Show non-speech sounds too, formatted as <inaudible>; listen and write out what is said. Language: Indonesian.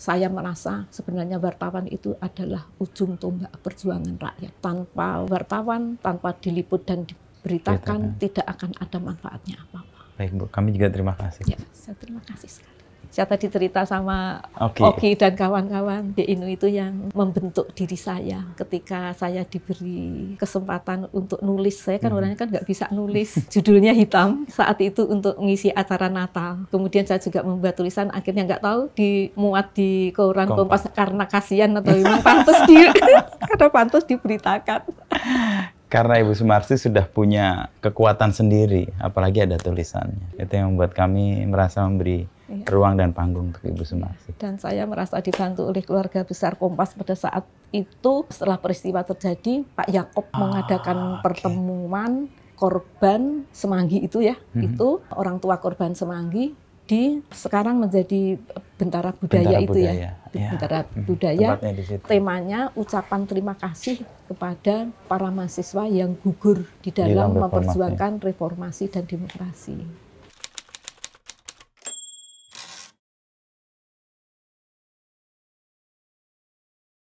saya merasa sebenarnya wartawan itu adalah ujung tombak perjuangan rakyat. Tanpa wartawan, tanpa diliput dan diberitakan, ya, tidak akan ada manfaatnya apa-apa. Baik Bu, kami juga terima kasih. Ya, saya terima kasih sekali saya tadi cerita sama okay. Oki dan kawan-kawan di Inu itu yang membentuk diri saya ketika saya diberi kesempatan untuk nulis. Saya kan hmm. orangnya kan nggak bisa nulis. <laughs> Judulnya hitam saat itu untuk mengisi acara Natal. Kemudian saya juga membuat tulisan akhirnya nggak tahu dimuat di koran Kompas, Kompas karena kasihan atau memang pantas di <laughs> karena pantas diberitakan. karena Ibu Sumarsi sudah punya kekuatan sendiri, apalagi ada tulisannya. Itu yang membuat kami merasa memberi iya. ruang dan panggung untuk Ibu Sumarsi. Dan saya merasa dibantu oleh keluarga besar Kompas pada saat itu setelah peristiwa terjadi Pak Yakob ah, mengadakan okay. pertemuan korban Semanggi itu ya, mm-hmm. itu orang tua korban Semanggi di sekarang menjadi Bentara Budaya Bentara itu ya. budaya. ya. Bentara mhm. Budaya. Temanya ucapan terima kasih kepada para mahasiswa yang gugur di dalam, memperjuangkan reformasi dan demokrasi.